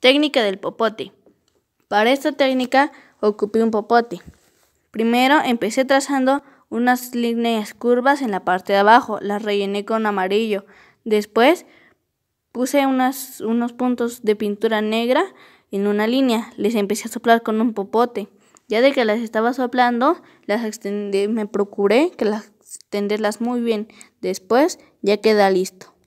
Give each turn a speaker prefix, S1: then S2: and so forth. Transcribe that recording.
S1: Técnica del popote. Para esta técnica ocupé un popote. Primero empecé trazando unas líneas curvas en la parte de abajo, las rellené con amarillo. Después puse unos puntos de pintura negra en una línea, les empecé a soplar con un popote. Ya de que las estaba soplando, las me procuré que las extenderlas muy bien. Después ya queda listo.